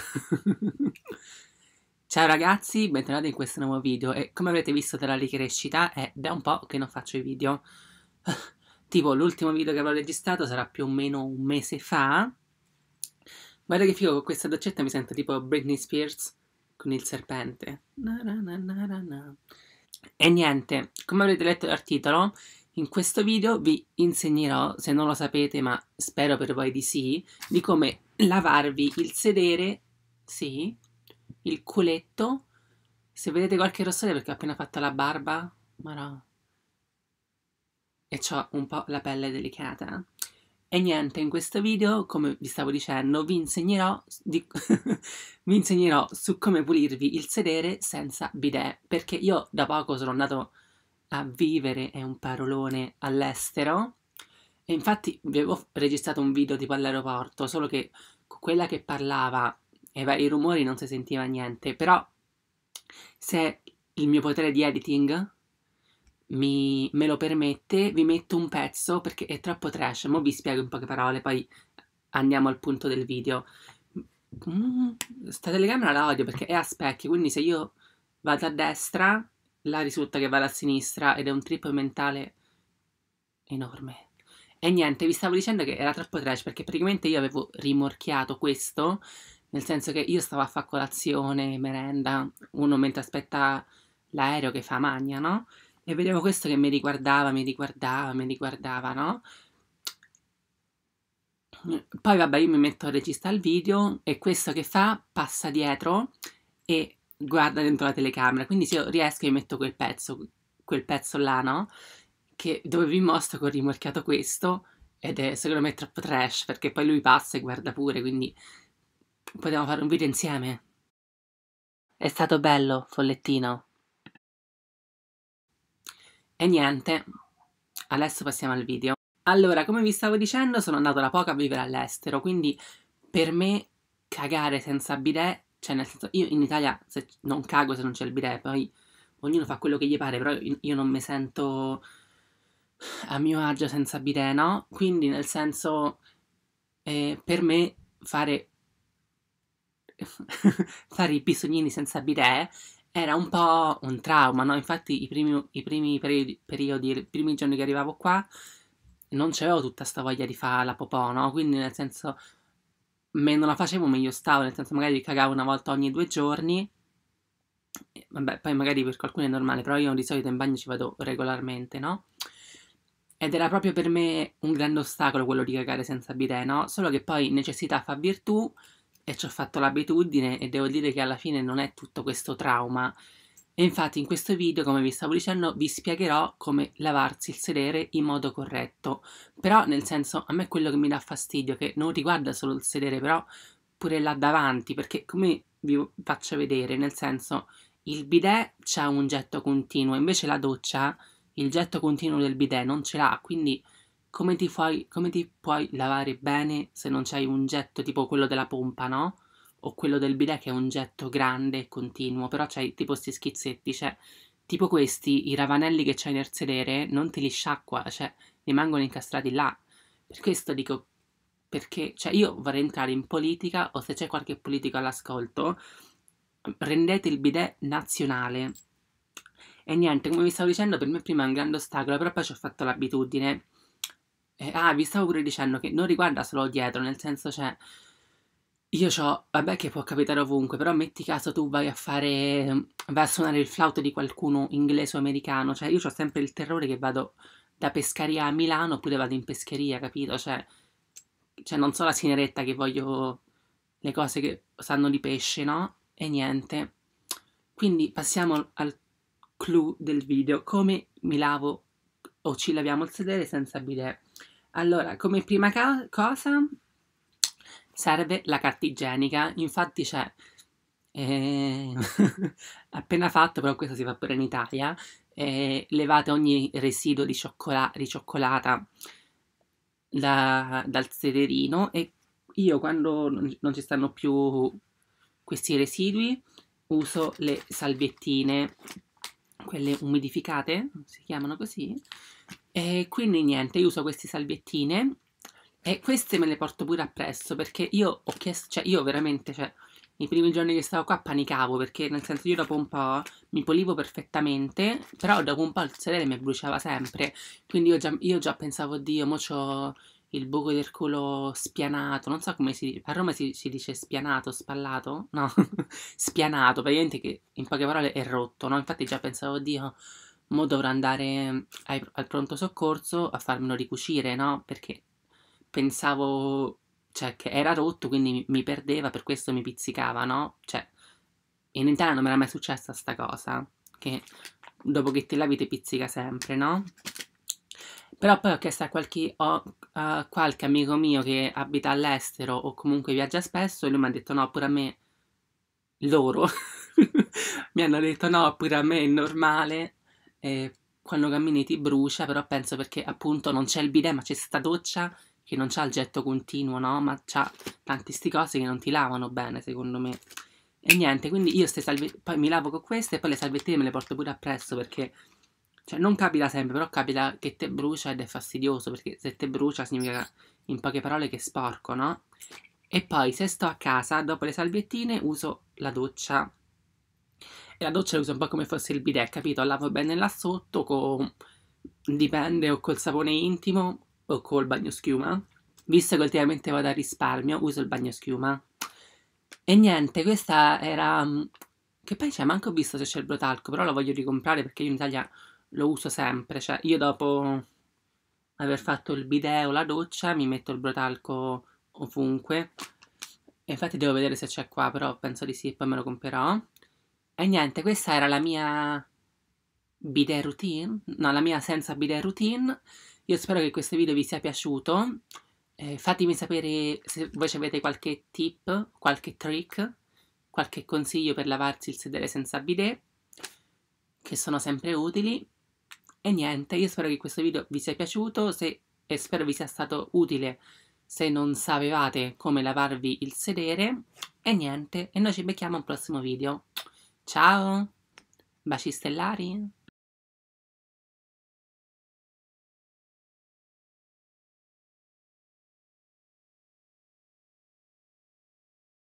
Ciao ragazzi, bentornati in questo nuovo video e come avrete visto dalla ricrescita è da un po' che non faccio i video. tipo l'ultimo video che avrò registrato sarà più o meno un mese fa. Guarda che figo, con questa doccetta mi sento tipo Britney Spears con il serpente. Na na na e niente, come avrete letto dal titolo, in questo video vi insegnerò, se non lo sapete ma spero per voi di sì, di come lavarvi il sedere sì, il culetto. Se vedete qualche rossore perché ho appena fatto la barba, ma no. E ho un po' la pelle delicata. E niente, in questo video, come vi stavo dicendo, vi insegnerò, di... vi insegnerò su come pulirvi il sedere senza bidet, perché io da poco sono andato a vivere, è un parolone, all'estero, e infatti vi avevo registrato un video tipo all'aeroporto, solo che quella che parlava e vari rumori non si sentiva niente, però se il mio potere di editing mi, me lo permette, vi metto un pezzo perché è troppo trash. Mo vi spiego in poche parole, poi andiamo al punto del video. Mm, sta telecamera la odio perché è a specchi, quindi se io vado a destra, la risulta che vado a sinistra ed è un trip mentale enorme. E niente, vi stavo dicendo che era troppo trash perché praticamente io avevo rimorchiato questo nel senso che io stavo a fare colazione, merenda, uno mentre aspetta l'aereo che fa magna, no? E vedevo questo che mi riguardava, mi riguardava, mi riguardava, no? Poi vabbè, io mi metto a registrare il video e questo che fa passa dietro e guarda dentro la telecamera. Quindi se io riesco io metto quel pezzo, quel pezzo là, no? Che, dove vi mostro che ho rimorchiato questo ed è secondo me troppo trash perché poi lui passa e guarda pure, quindi Potevamo fare un video insieme. È stato bello, follettino. E niente, adesso passiamo al video. Allora, come vi stavo dicendo, sono andato da poco a vivere all'estero, quindi per me cagare senza bidet, cioè nel senso, io in Italia se, non cago se non c'è il bidet, poi ognuno fa quello che gli pare, però io non mi sento a mio agio senza bidet, no? Quindi nel senso, eh, per me fare fare i bisognini senza bidet era un po' un trauma, no? Infatti i primi, i primi periodi, periodi, i primi giorni che arrivavo qua, non c'avevo tutta sta voglia di fare la popò, no? Quindi nel senso, meno la facevo meglio stavo, nel senso magari cagavo una volta ogni due giorni, vabbè, poi magari per qualcuno è normale, però io di solito in bagno ci vado regolarmente, no? Ed era proprio per me un grande ostacolo quello di cagare senza bidet, no? Solo che poi necessità fa virtù, e ci ho fatto l'abitudine e devo dire che alla fine non è tutto questo trauma. E infatti in questo video, come vi stavo dicendo, vi spiegherò come lavarsi il sedere in modo corretto. Però nel senso, a me quello che mi dà fastidio, che non riguarda solo il sedere, però pure là davanti, perché come vi faccio vedere, nel senso, il bidet c'ha un getto continuo, invece la doccia, il getto continuo del bidet non ce l'ha, quindi come ti, fai, come ti puoi lavare bene se non c'hai un getto tipo quello della pompa, no? O quello del bidet che è un getto grande e continuo, però c'hai tipo questi schizzetti, cioè tipo questi, i ravanelli che c'hai nel sedere, non te li sciacqua, cioè rimangono incastrati là. Per questo dico, perché, cioè io vorrei entrare in politica o se c'è qualche politico all'ascolto, rendete il bidet nazionale. E niente, come vi stavo dicendo, per me prima è un grande ostacolo, però poi ci ho fatto l'abitudine eh, ah, vi stavo pure dicendo che non riguarda solo dietro, nel senso, cioè, io ho, vabbè che può capitare ovunque, però metti caso tu vai a fare, mm, vai a suonare il flauto di qualcuno inglese o americano, cioè io ho sempre il terrore che vado da pescaria a Milano oppure vado in pescheria, capito? Cioè, cioè non so la sineretta che voglio, le cose che sanno di pesce, no? E niente. Quindi passiamo al clou del video, come mi lavo o ci laviamo il sedere senza bidet. Allora, come prima ca- cosa serve la carta igienica, infatti c'è, eh, appena fatto, però questo si fa pure in Italia, eh, levate ogni residuo di, cioccol- di cioccolata da, dal sederino e io quando non ci stanno più questi residui uso le salviettine, quelle umidificate, si chiamano così, e quindi niente, io uso queste salviettine e queste me le porto pure appresso perché io ho chiesto, cioè io veramente, cioè, i primi giorni che stavo qua panicavo perché nel senso io dopo un po' mi pulivo perfettamente, però dopo un po' il sedere mi bruciava sempre, quindi io già, io già pensavo, oddio, mo c'ho il buco del culo spianato, non so come si dice, a Roma si, si dice spianato, spallato? No, spianato, praticamente che in poche parole è rotto, no? Infatti già pensavo, oddio mo dovrò andare mm, ai, al pronto soccorso a farmelo ricucire, no? Perché pensavo, cioè, che era rotto, quindi mi, mi perdeva, per questo mi pizzicava, no? Cioè, in Italia non mi era mai successa sta cosa, che dopo che te lavi ti pizzica sempre, no? Però poi ho chiesto a qualche, ho, uh, qualche amico mio che abita all'estero o comunque viaggia spesso e lui mi ha detto no, pure a me loro mi hanno detto no, pure a me è normale eh, quando cammini ti brucia, però penso perché appunto non c'è il bidet, ma c'è sta doccia che non c'ha il getto continuo, no? Ma c'ha tanti sti cose che non ti lavano bene, secondo me. E niente, quindi io ste salve... poi mi lavo con queste e poi le salvettine me le porto pure appresso perché... Cioè, non capita sempre, però capita che te brucia ed è fastidioso, perché se te brucia significa, in poche parole, che è sporco, no? E poi, se sto a casa, dopo le salviettine, uso la doccia e la doccia la uso un po' come fosse il bidet, capito? Lavo bene là sotto, con... dipende o col sapone intimo o col bagno schiuma. Visto che ultimamente vado a risparmio, uso il bagno schiuma. E niente, questa era... Mm, che poi c'è, cioè, manco ho visto se c'è il brotalco, però lo voglio ricomprare perché io in Italia lo uso sempre. Cioè, io dopo aver fatto il bidet o la doccia mi metto il brotalco ovunque. infatti devo vedere se c'è qua, però penso di sì e poi me lo comprerò. E niente, questa era la mia bidet routine, no, la mia senza bidet routine. Io spero che questo video vi sia piaciuto. Eh, fatemi sapere se voi avete qualche tip, qualche trick, qualche consiglio per lavarsi il sedere senza bidet, che sono sempre utili. E niente, io spero che questo video vi sia piaciuto se, e spero vi sia stato utile se non sapevate come lavarvi il sedere. E niente, e noi ci becchiamo al prossimo video. Ciao, baci stellari.